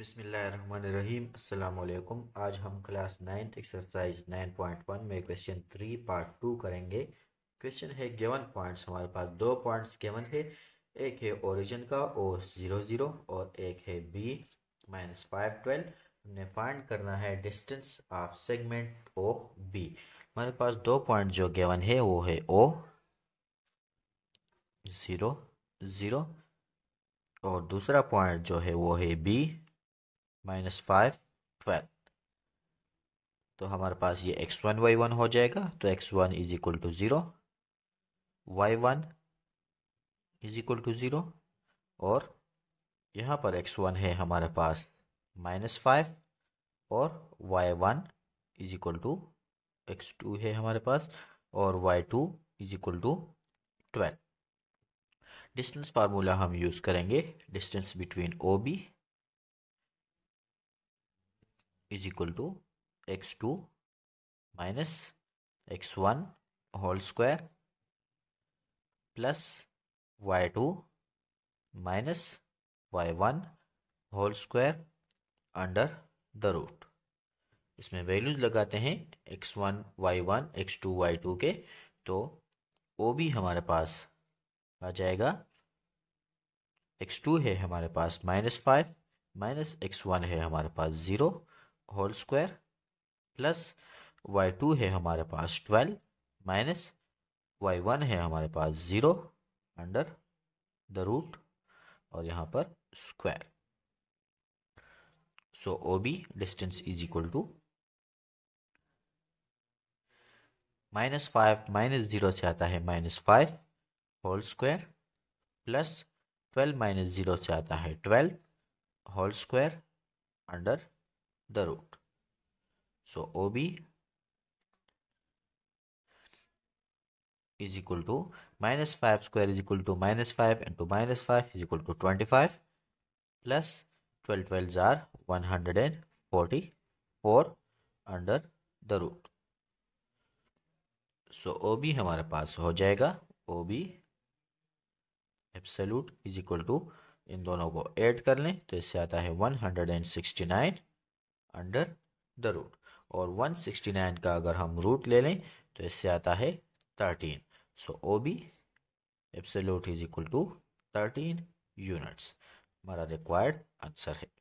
बिसमीम अल्लाम आज हम class ninth exercise nine point one में क्वेश्चन थ्री पार्ट टू करेंगे क्वेश्चन है गिवन पॉइंट्स हमारे पास दो पॉइंट्स गिवन है एक है ओरिजिन का ओ ज़ीरो ज़ीरो और एक है बी माइनस फाइव ट्वेल्व हमने फाइंड करना है distance of segment O B हमारे पास दो पॉइंट जो गिवन है वो है ओ ज़ीरो ज़ीरो और दूसरा पॉइंट जो है वो है बी माइनस फाइव ट्वेल्व तो हमारे पास ये एक्स वन वाई वन हो जाएगा तो x one is equal to zero y one is equal to zero और यहाँ पर एक्स वन है हमारे पास माइनस फाइव और y one is equal to x two है हमारे पास और y two is equal to twelve distance formula हम यूज़ करेंगे distance between O B is equal to x two minus x one whole square plus y two minus y one whole square under the root इसमें values लगाते हैं x one y one x two y two के तो ओ भी हमारे पास आ जाएगा x two है हमारे पास minus five minus x one है हमारे पास zero whole square plus y two है हमारे पास ट्वेल्व माइनस वाई वन है हमारे पास ज़ीरो अंडर द रूट और यहाँ पर square so O B distance is equal to minus five minus zero से आता है minus five whole square plus twelve minus zero से आता है twelve whole square under the root. So OB is equal to minus 5 square is equal to minus 5 into minus 5 is equal to 25 plus 12 12s are 144 under the root so O B हमारे पास हो जाएगा O B absolute is equal to इन दोनों को add कर लें तो इससे आता है one hundred and sixty nine under the root और 169 का अगर हम रूट ले लें तो इससे आता है 13 so O B absolute is equal to 13 units हमारा रिक्वायर्ड आंसर है